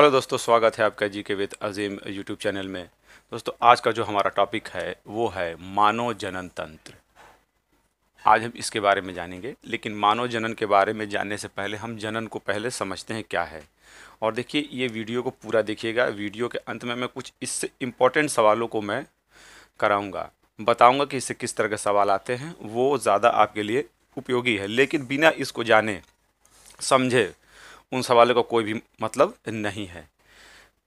hello दोस्तों स्वागत है आपका जी के विद अजीम यूट्यूब चैनल में दोस्तों आज का जो हमारा टॉपिक है वो है मानव जनन तंत्र आज हम इसके बारे में जानेंगे लेकिन मानव जनन के बारे में जानने से पहले हम जनन को पहले समझते हैं क्या है और देखिए ये वीडियो को पूरा देखिएगा वीडियो के अंत में मैं कुछ इससे इम्पोर्टेंट सवालों को मैं कराऊँगा बताऊँगा कि इससे किस तरह के सवाल आते हैं वो ज़्यादा आपके लिए उपयोगी है लेकिन बिना इसको जाने समझे उन सवालों का को कोई भी मतलब नहीं है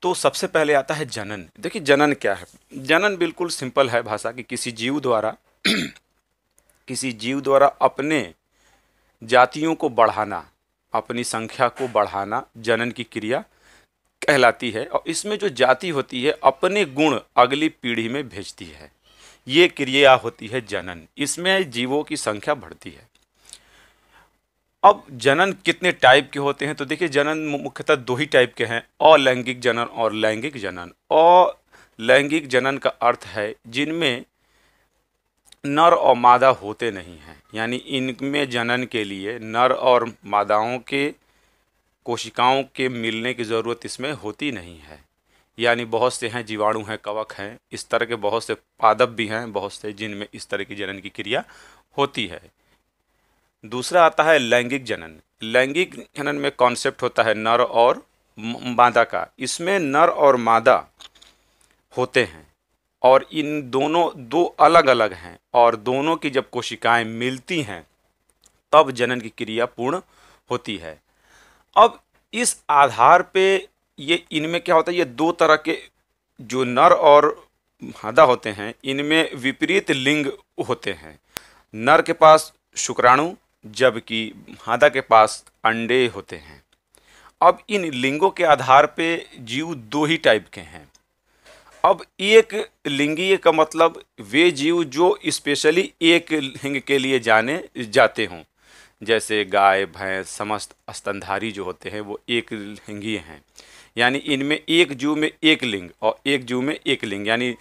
तो सबसे पहले आता है जनन देखिए जनन क्या है जनन बिल्कुल सिंपल है भाषा कि किसी जीव द्वारा किसी जीव द्वारा अपने जातियों को बढ़ाना अपनी संख्या को बढ़ाना जनन की क्रिया कहलाती है और इसमें जो जाति होती है अपने गुण अगली पीढ़ी में भेजती है ये क्रिया होती है जनन इसमें जीवों की संख्या बढ़ती है अब जनन कितने टाइप के होते हैं तो देखिए जनन मुख्यतः दो ही टाइप के हैं अलैंगिक जनन और लैंगिक जनन अलैंगिक जनन का अर्थ है जिनमें नर और मादा होते नहीं हैं यानी इनमें जनन के लिए नर और मादाओं के कोशिकाओं के मिलने की ज़रूरत इसमें होती नहीं है यानी बहुत से हैं जीवाणु हैं कवक हैं इस तरह के बहुत से पादप भी हैं बहुत से जिनमें इस तरह की जनन की क्रिया होती है दूसरा आता है लैंगिक जनन लैंगिक जनन में कॉन्सेप्ट होता है नर और मादा का इसमें नर और मादा होते हैं और इन दोनों दो अलग अलग हैं और दोनों की जब कोशिकाएं मिलती हैं तब जनन की क्रिया पूर्ण होती है अब इस आधार पे ये इनमें क्या होता है ये दो तरह के जो नर और मादा होते हैं इनमें विपरीत लिंग होते हैं नर के पास शुक्राणु जबकि मादा के पास अंडे होते हैं अब इन लिंगों के आधार पे जीव दो ही टाइप के हैं अब एक लिंगीय का मतलब वे जीव जो स्पेशली एक लिंग के लिए जाने जाते हों जैसे गाय भैंस समस्त स्तनधारी जो होते हैं वो एक लिंगीय हैं यानी इनमें एक जीव में एक लिंग और एक जीव में एक लिंग यानी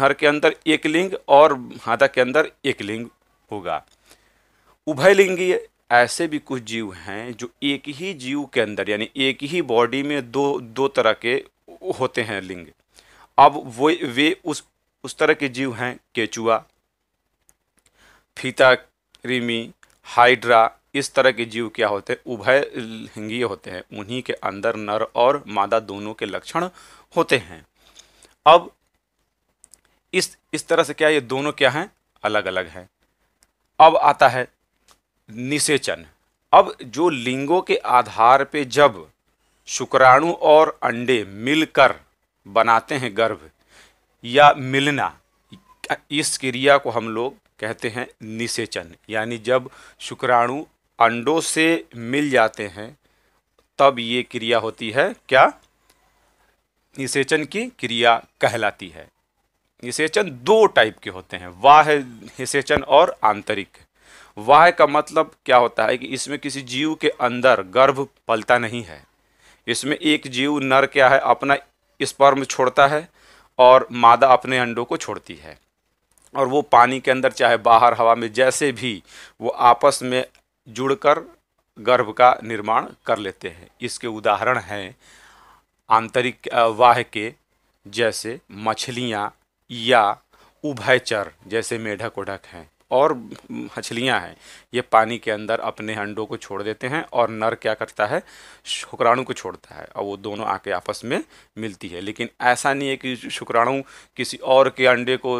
हर के अंदर एक लिंग और हाथा के अंदर एक लिंग होगा उभयलिंगीय ऐसे भी कुछ जीव हैं जो एक ही जीव के अंदर यानी एक ही बॉडी में दो दो तरह के होते हैं लिंग अब वो वे उस उस तरह के जीव हैं केचुआ फीता रिमी हाइड्रा इस तरह के जीव क्या होते हैं उभय लिंगीय होते हैं उन्हीं के अंदर नर और मादा दोनों के लक्षण होते हैं अब इस इस तरह से क्या ये दोनों क्या हैं अलग अलग हैं अब आता है निषेचन अब जो लिंगों के आधार पे जब शुक्राणु और अंडे मिलकर बनाते हैं गर्भ या मिलना इस क्रिया को हम लोग कहते हैं निषेचन यानी जब शुक्राणु अंडों से मिल जाते हैं तब ये क्रिया होती है क्या निषेचन की क्रिया कहलाती है निषेचन दो टाइप के होते हैं वाह निषेचन और आंतरिक वाह का मतलब क्या होता है कि इसमें किसी जीव के अंदर गर्भ पलता नहीं है इसमें एक जीव नर क्या है अपना स्पर्म छोड़ता है और मादा अपने अंडों को छोड़ती है और वो पानी के अंदर चाहे बाहर हवा में जैसे भी वो आपस में जुड़कर गर्भ का निर्माण कर लेते हैं इसके उदाहरण हैं आंतरिक वाह के जैसे मछलियाँ या उभयचर जैसे मेढक उढक हैं और मछलियाँ हैं ये पानी के अंदर अपने अंडों को छोड़ देते हैं और नर क्या करता है शुक्राणु को छोड़ता है और वो दोनों आके आपस में मिलती है लेकिन ऐसा नहीं है कि शुक्राणु किसी और के अंडे को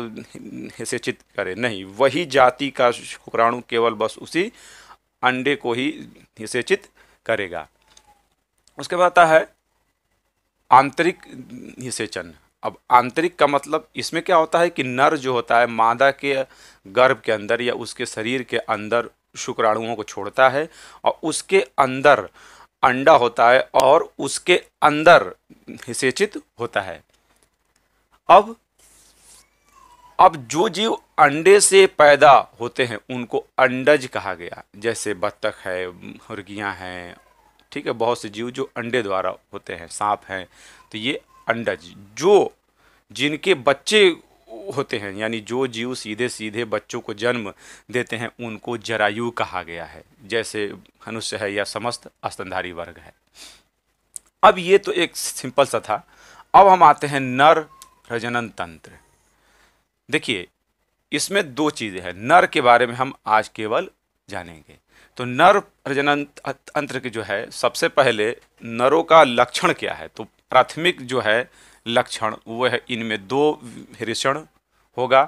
हिसेचित करे नहीं वही जाति का शुक्राणु केवल बस उसी अंडे को ही हिसेचित करेगा उसके बाद आता है आंतरिक निषेचन अब आंतरिक का मतलब इसमें क्या होता है कि नर जो होता है मादा के गर्भ के अंदर या उसके शरीर के अंदर शुक्राणुओं को छोड़ता है और उसके अंदर अंडा होता है और उसके अंदर हिसेचित होता है अब अब जो जीव अंडे से पैदा होते हैं उनको अंडज कहा गया जैसे बत्तख है मुर्गियाँ हैं ठीक है बहुत से जीव जो अंडे द्वारा होते हैं सांप हैं तो ये अंडज जो जिनके बच्चे होते हैं यानी जो जीव सीधे सीधे बच्चों को जन्म देते हैं उनको जरायु कहा गया है जैसे मनुष्य है या समस्त स्तनधारी वर्ग है अब ये तो एक सिंपल सा था अब हम आते हैं नर प्रजनन तंत्र देखिए इसमें दो चीज़ें हैं नर के बारे में हम आज केवल जानेंगे तो नर प्रजनन तंत्र के जो है सबसे पहले नरों का लक्षण क्या है तो प्राथमिक जो है लक्षण वह है इनमें दो हृषण होगा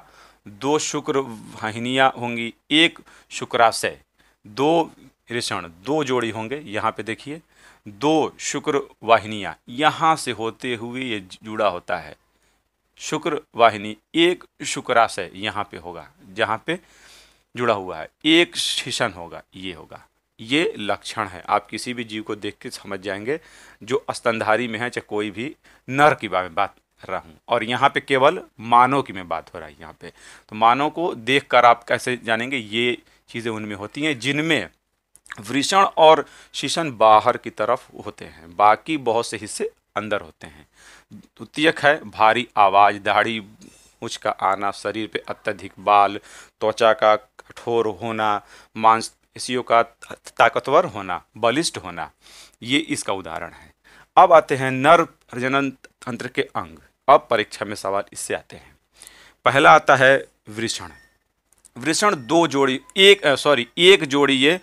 दो शुक्र वाहिनियाँ होंगी एक शुक्राशय दो हृषण दो जोड़ी होंगे यहाँ पे देखिए दो शुक्र वाहिनियाँ यहाँ से होते हुए ये जुड़ा होता है शुक्र वाहिनी एक शुक्राशय यहाँ पे होगा जहाँ पे जुड़ा हुआ है एक शिशन होगा ये होगा ये लक्षण है आप किसी भी जीव को देख के समझ जाएंगे जो स्तनधारी में है चाहे कोई भी नर की बात बात रहा हूँ और यहाँ पे केवल मानव की मैं बात हो रहा है यहाँ पे तो मानव को देख कर आप कैसे जानेंगे ये चीज़ें उनमें होती हैं जिनमें वृषण और शीशन बाहर की तरफ होते हैं बाकी बहुत से हिस्से अंदर होते हैं तृतीयक है भारी आवाज़ दाढ़ी ऊँच का आना शरीर पे अत्यधिक बाल त्वचा का कठोर होना मांस सीओ का ताकतवर होना बलिष्ठ होना ये इसका उदाहरण है अब आते हैं नर प्रजनन तंत्र के अंग अब परीक्षा में सवाल इससे आते हैं पहला आता है वृषण वृषण दो जोड़ी एक सॉरी एक जोड़ी ये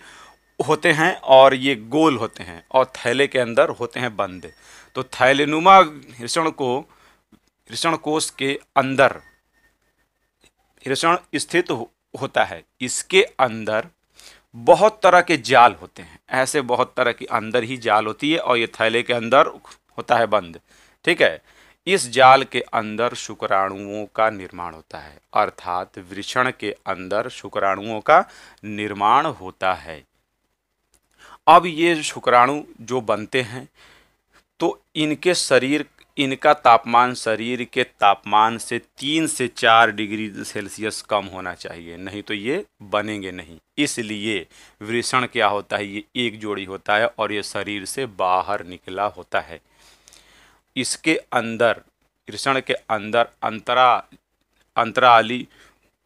होते हैं और ये गोल होते हैं और थैले के अंदर होते हैं बंद तो थैलेनुमा वृषण को वृषण कोष के अंदर वृषण स्थित हो, होता है इसके अंदर बहुत तरह के जाल होते हैं ऐसे बहुत तरह की अंदर ही जाल होती है और ये थैले के अंदर होता है बंद ठीक है इस जाल के अंदर शुक्राणुओं का निर्माण होता है अर्थात वृषण के अंदर शुक्राणुओं का निर्माण होता है अब ये शुक्राणु जो बनते हैं तो इनके शरीर इनका तापमान शरीर के तापमान से तीन से चार डिग्री सेल्सियस कम होना चाहिए नहीं तो ये बनेंगे नहीं इसलिए वृषण क्या होता है ये एक जोड़ी होता है और ये शरीर से बाहर निकला होता है इसके अंदर वृषण के अंदर अंतरा अंतराली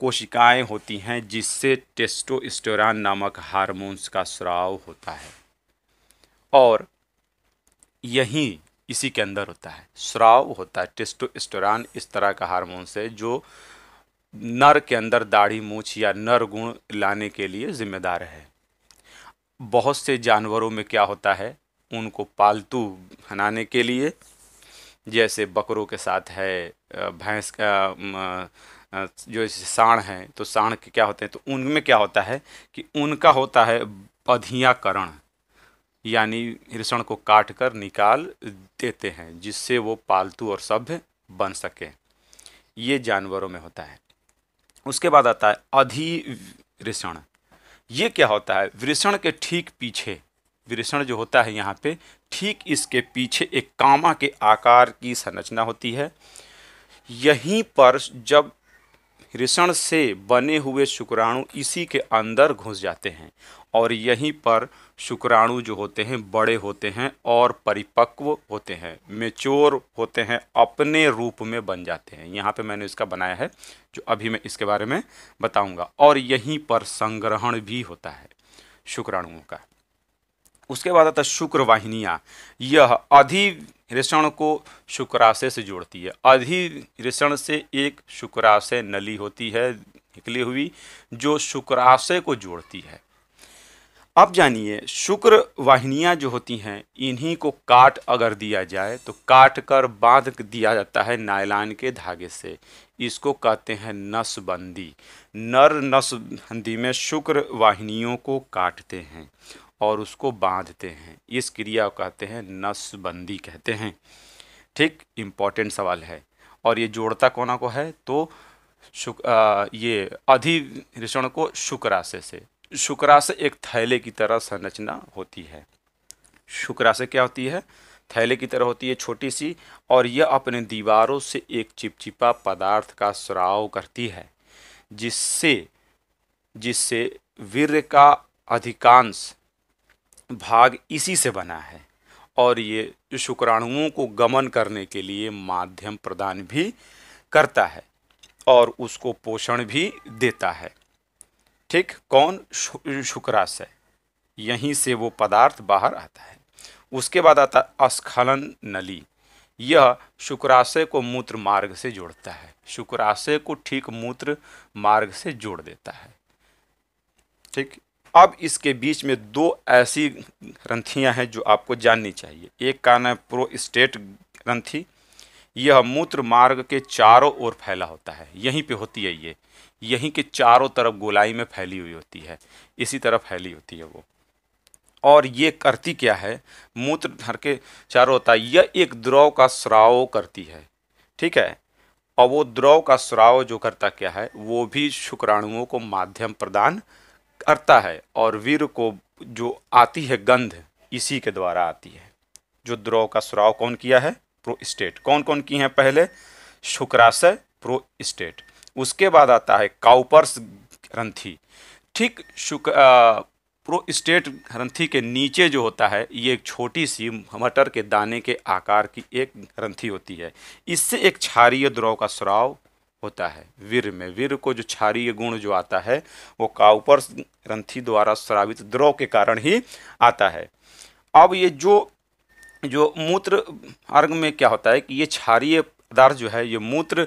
कोशिकाएं होती हैं जिससे टेस्टोस्टेरॉन नामक हारमोन्स का स्राव होता है और यहीं इसी के अंदर होता है श्राव होता है टेस्टोस्टेरॉन इस तरह का हार्मोन से जो नर के अंदर दाढ़ी मूछ या नर गुण लाने के लिए जिम्मेदार है बहुत से जानवरों में क्या होता है उनको पालतू बनाने के लिए जैसे बकरों के साथ है भैंस का जो साण है तो साण के क्या होते हैं तो उनमें क्या होता है कि उनका होता है अधियाकरण यानी हिरसण को काट कर निकाल देते हैं जिससे वो पालतू और सभ्य बन सके ये जानवरों में होता है उसके बाद आता है अधिवृषण ये क्या होता है वृषण के ठीक पीछे वृषण जो होता है यहाँ पे ठीक इसके पीछे एक कामा के आकार की संरचना होती है यहीं पर जब ऋषण से बने हुए शुक्राणु इसी के अंदर घुस जाते हैं और यहीं पर शुक्राणु जो होते हैं बड़े होते हैं और परिपक्व होते हैं मेच्योर होते हैं अपने रूप में बन जाते हैं यहाँ पे मैंने इसका बनाया है जो अभी मैं इसके बारे में बताऊँगा और यहीं पर संग्रहण भी होता है शुक्राणुओं का उसके बाद आता है शुक्र वाहिनियाँ यह अधिरेषण को शुक्राशय से जोड़ती है अधिरेषण से एक शुक्राशय नली होती है निकली हुई जो शुक्राशय को जोड़ती है अब जानिए शुक्र वाहिनियाँ जो होती हैं इन्हीं को काट अगर दिया जाए तो काट कर बांध दिया जाता है नायलान के धागे से इसको कहते हैं नसबंदी नर नसबंदी में शुक्र वाहिनियों को काटते हैं और उसको बांधते हैं इस क्रिया को कहते हैं नसबंदी कहते हैं ठीक इम्पॉर्टेंट सवाल है और ये जोड़ता कोना को है तो शुक आ, ये अधिरेषण को शुक्राशय से शुक्राशय एक थैले की तरह संरचना होती है शुक्राशय क्या होती है थैले की तरह होती है छोटी सी और यह अपने दीवारों से एक चिपचिपा पदार्थ का स्राव करती है जिससे जिससे वीर का अधिकांश भाग इसी से बना है और ये शुक्राणुओं को गमन करने के लिए माध्यम प्रदान भी करता है और उसको पोषण भी देता है ठीक कौन शुक्राशय यहीं से वो पदार्थ बाहर आता है उसके बाद आता है अस्खलन नली यह शुक्राशय को मूत्र मार्ग से जोड़ता है शुक्राशय को ठीक मूत्र मार्ग से जोड़ देता है ठीक अब इसके बीच में दो ऐसी ग्रंथियां हैं जो आपको जाननी चाहिए एक का नाम प्रोस्टेट ग्रंथी यह मूत्र मार्ग के चारों ओर फैला होता है यहीं पे होती है ये यहीं के चारों तरफ गोलाई में फैली हुई होती है इसी तरह फैली होती है वो और ये करती क्या है मूत्र धर के चारों होता है यह एक द्रव का स्राव करती है ठीक है और वो द्रव का स्राव जो करता क्या है वो भी शुक्राणुओं को माध्यम प्रदान करता है और वीर को जो आती है गंध इसी के द्वारा आती है जो द्रोह का सुराव कौन किया है प्रोस्टेट कौन कौन किए हैं पहले शुक्राशय प्रोस्टेट उसके बाद आता है काउपर्स ग्रंथी ठीक शुक प्रोस्टेट ग्रंथी के नीचे जो होता है ये एक छोटी सी मटर के दाने के आकार की एक ग्रंथी होती है इससे एक क्षारीय द्रव का सुराव होता है वीर में वीर को जो क्षारीय गुण जो आता है वो काउपर ग्रंथि द्वारा श्रावित द्रव के कारण ही आता है अब ये जो जो मूत्र मार्ग में क्या होता है कि ये क्षारीय पदार्थ जो है ये मूत्र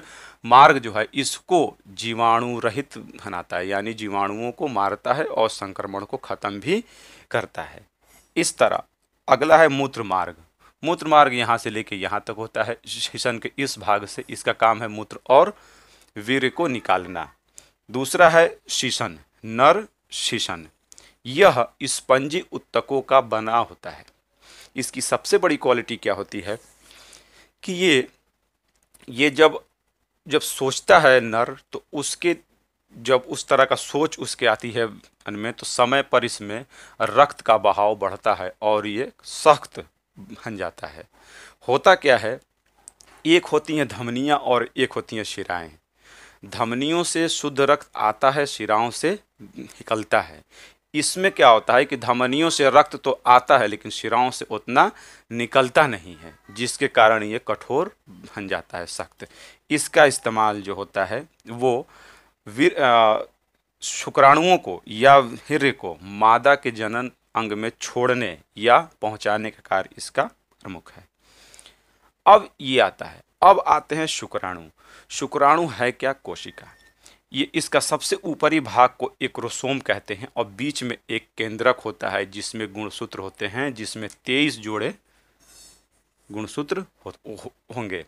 मार्ग जो है इसको जीवाणु रहित बनाता है यानी जीवाणुओं को मारता है और संक्रमण को ख़त्म भी करता है इस तरह अगला है मूत्र मार्ग मूत्र मार्ग यहाँ से लेके यहाँ तक होता है शिशन के इस भाग से इसका काम है मूत्र और वीर को निकालना दूसरा है शीशन नर शीशन यह स्पंजी उत्तकों का बना होता है इसकी सबसे बड़ी क्वालिटी क्या होती है कि ये ये जब जब सोचता है नर तो उसके जब उस तरह का सोच उसके आती है में तो समय पर इसमें रक्त का बहाव बढ़ता है और ये सख्त बन जाता है होता क्या है एक होती हैं धमनियाँ और एक होती हैं शिराएँ धमनियों से शुद्ध रक्त आता है शिराओं से निकलता है इसमें क्या होता है कि धमनियों से रक्त तो आता है लेकिन शिराओं से उतना निकलता नहीं है जिसके कारण ये कठोर बन जाता है सख्त इसका इस्तेमाल जो होता है वो वीर शुक्राणुओं को या हृदय को मादा के जनन अंग में छोड़ने या पहुंचाने का कार्य इसका प्रमुख है अब ये आता है अब आते हैं शुक्राणु शुक्राणु है क्या कोशिका ये इसका सबसे ऊपरी भाग को एक रोसोम कहते हैं और बीच में एक केंद्रक होता है जिसमें गुणसूत्र होते हैं जिसमें तेईस जोड़े गुणसूत्र हो, हो, होंगे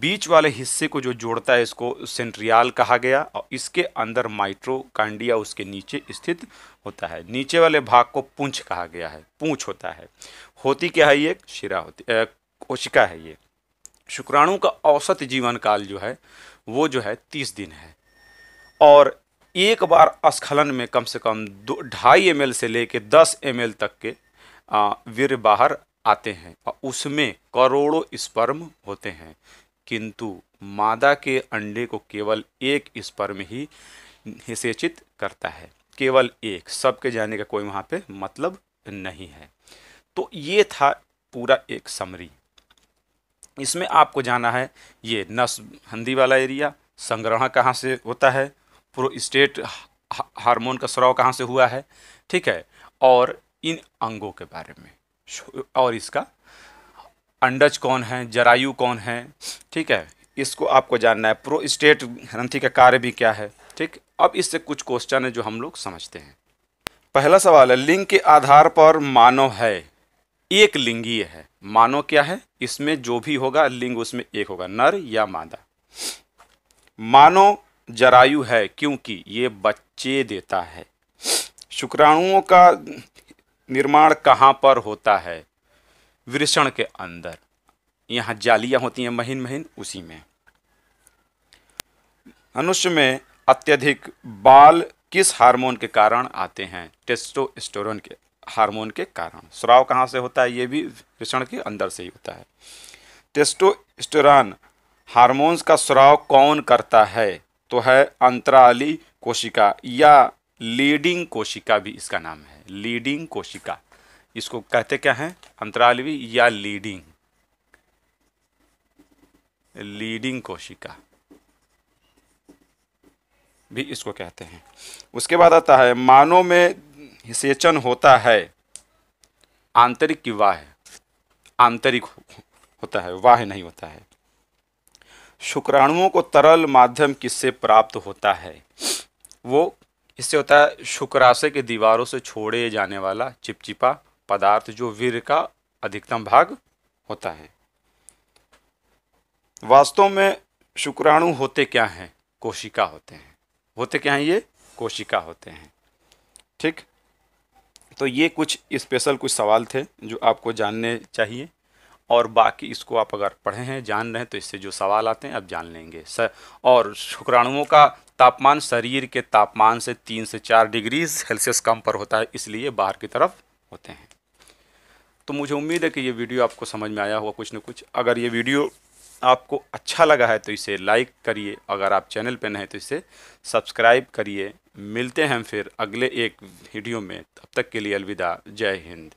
बीच वाले हिस्से को जो जोड़ता है इसको सेंट्रियाल कहा गया और इसके अंदर माइट्रोकांडिया उसके नीचे स्थित होता है नीचे वाले भाग को पूंछ कहा गया है पूंछ होता है होती क्या है ये शिरा होती कोशिका है ये शुक्राणु का औसत जीवन काल जो है वो जो है तीस दिन है और एक बार स्खलन में कम से कम दो ढाई एम से ले कर दस एम तक के वीर बाहर आते हैं और उसमें करोड़ों स्पर्म होते हैं किंतु मादा के अंडे को केवल एक स्पर्म ही हिसेचित करता है केवल एक सबके जाने का कोई वहाँ पे मतलब नहीं है तो ये था पूरा एक समरी इसमें आपको जाना है ये नस हंदी वाला एरिया संग्रहण कहाँ से होता है प्रो स्टेट हार्मोन का स्राव कहाँ से हुआ है ठीक है और इन अंगों के बारे में और इसका अंडज कौन है जरायु कौन है ठीक है इसको आपको जानना है प्रो स्टेट ग्रंथि का कार्य भी क्या है ठीक अब इससे कुछ क्वेश्चन है जो हम लोग समझते हैं पहला सवाल है लिंग के आधार पर मानव है एक लिंगीय है मानो क्या है इसमें जो भी होगा लिंग उसमें एक होगा नर या मादा मानो जरायु है क्योंकि ये बच्चे देता है शुक्राणुओं का निर्माण कहाँ पर होता है वृषण के अंदर यहाँ जालियाँ होती हैं महीन महीन उसी में मनुष्य में अत्यधिक बाल किस हार्मोन के कारण आते हैं टेस्टोस्टेरोन के हार्मोन के कारण स्राव कहाँ से होता है ये भी वृषण के अंदर से ही होता है टेस्टोस्टेरॉन हार्मोन्स का स्राव कौन करता है तो है अंतराली कोशिका या लीडिंग कोशिका भी इसका नाम है लीडिंग कोशिका इसको कहते क्या है अंतरालवी या लीडिंग लीडिंग कोशिका भी इसको कहते हैं उसके बाद आता है मानव में सेचन होता है आंतरिक की वाह आंतरिक होता है वाह नहीं होता है शुक्राणुओं को तरल माध्यम किससे प्राप्त होता है वो इससे होता है शुक्राशय की दीवारों से छोड़े जाने वाला चिपचिपा पदार्थ जो वीर का अधिकतम भाग होता है वास्तव में शुक्राणु होते क्या हैं कोशिका होते हैं होते क्या हैं ये कोशिका होते हैं ठीक तो ये कुछ स्पेशल कुछ सवाल थे जो आपको जानने चाहिए और बाकी इसको आप अगर पढ़े हैं जान रहे हैं तो इससे जो सवाल आते हैं आप जान लेंगे स, और शुक्राणुओं का तापमान शरीर के तापमान से तीन से चार डिग्री सेल्सियस कम पर होता है इसलिए बाहर की तरफ होते हैं तो मुझे उम्मीद है कि ये वीडियो आपको समझ में आया होगा कुछ ना कुछ अगर ये वीडियो आपको अच्छा लगा है तो इसे लाइक करिए अगर आप चैनल पर नहीं तो इसे सब्सक्राइब करिए मिलते हैं फिर अगले एक वीडियो में तब तक के लिए अलविदा जय हिंद